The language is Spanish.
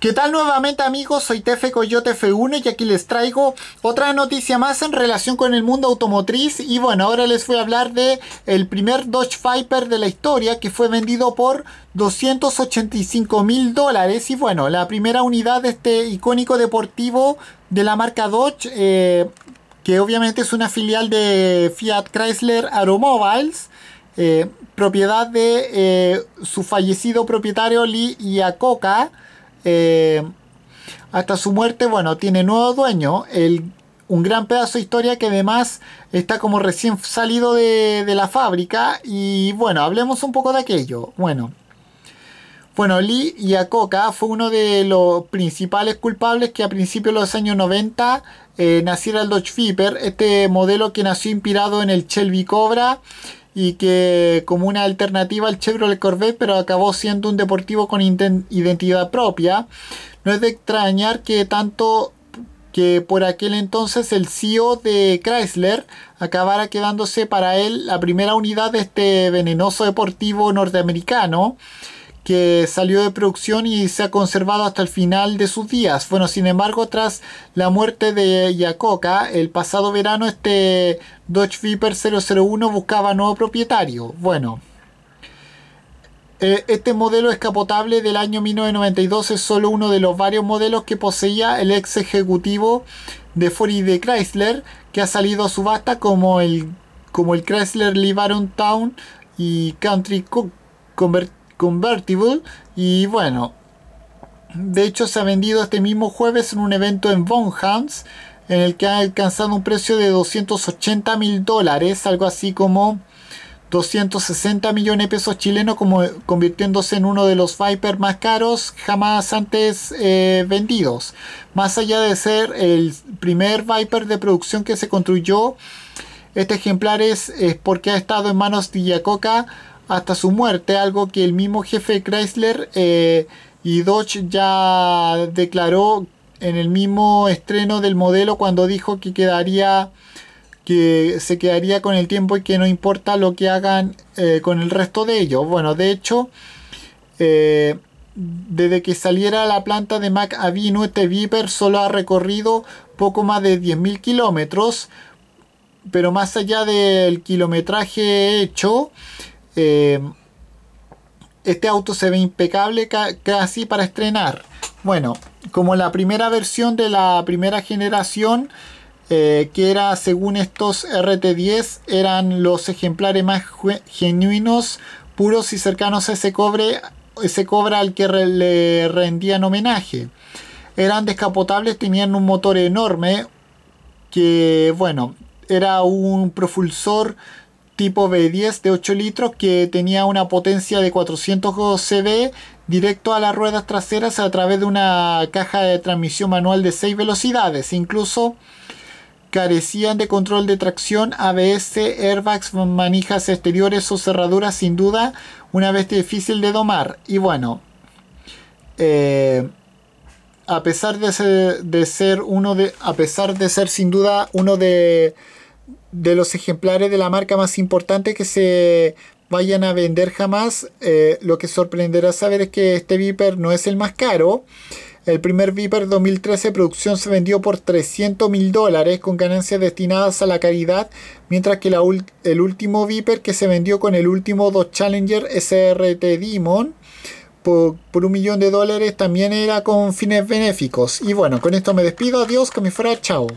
¿Qué tal nuevamente amigos? Soy Tefe Coyote F1 y aquí les traigo otra noticia más en relación con el mundo automotriz y bueno, ahora les voy a hablar de el primer Dodge Viper de la historia que fue vendido por 285 mil dólares y bueno, la primera unidad de este icónico deportivo de la marca Dodge eh, que obviamente es una filial de Fiat Chrysler Aeromobiles eh, propiedad de eh, su fallecido propietario Lee Iacocca eh, hasta su muerte, bueno, tiene nuevo dueño, el, un gran pedazo de historia que además está como recién salido de, la fábrica. Y bueno, hablemos un poco de aquello. Bueno. Bueno, Lee Iacocca fue uno de los principales culpables que a principios de los años 90 eh, naciera el Dodge Viper, este modelo que nació inspirado en el Shelby Cobra y que como una alternativa al Chevrolet Corvette, pero acabó siendo un deportivo con identidad propia. No es de extrañar que tanto que por aquel entonces el CEO de Chrysler acabara quedándose para él la primera unidad de este venenoso deportivo norteamericano que salió de producción y se ha conservado hasta el final de sus días. Bueno, sin embargo, tras la muerte de Yakoka, el pasado verano este Dodge Viper 001 buscaba nuevo propietario. Bueno, eh, este modelo escapotable del año 1992 es solo uno de los varios modelos que poseía el ex ejecutivo de Ford y de Chrysler, que ha salido a subasta como el, como el Chrysler LeBaron Town y Country Cook, Convertible. Y bueno, de hecho se ha vendido este mismo jueves en un evento en Hans... en el que ha alcanzado un precio de 280 mil dólares, algo así como 260 millones de pesos chilenos, como, convirtiéndose en uno de los Viper más caros jamás antes eh, vendidos. Más allá de ser el primer Viper de producción que se construyó, este ejemplar es, es porque ha estado en manos de Iacocca hasta su muerte, algo que el mismo jefe Chrysler eh, y Dodge ya declaró en el mismo estreno del modelo cuando dijo que quedaría que se quedaría con el tiempo y que no importa lo que hagan eh, con el resto de ellos. Bueno, de hecho, eh, desde que saliera la planta de Mac Avenue, este Viper solo ha recorrido poco más de 10.000 kilómetros, pero más allá del kilometraje hecho, eh, este auto se ve impecable casi para estrenar. Bueno, como la primera versión de la primera generación, eh, que era según estos RT10, eran los ejemplares más genuinos, puros y cercanos a ese cobre, ese cobra al que le rendían homenaje. Eran descapotables, tenían un motor enorme, que bueno, era un propulsor tipo B10 de 8 litros que tenía una potencia de 400 CV directo a las ruedas traseras a través de una caja de transmisión manual de 6 velocidades. Incluso carecían de control de tracción, ABS, airbags, manijas exteriores o cerraduras, sin duda una bestia difícil de domar. Y bueno, eh, a pesar de ser uno de, a pesar de ser sin duda uno de de los ejemplares de la marca más importante que se vayan a vender jamás. Eh, lo que sorprenderá saber es que este Viper no es el más caro. El primer Viper 2013 producción se vendió por 300 mil dólares con ganancias destinadas a la caridad, mientras que la el último Viper que se vendió con el último 2 Challenger SRT Demon por, por, un millón de dólares también era con fines benéficos. Y bueno, con esto me despido, adiós, que me fuera, chao.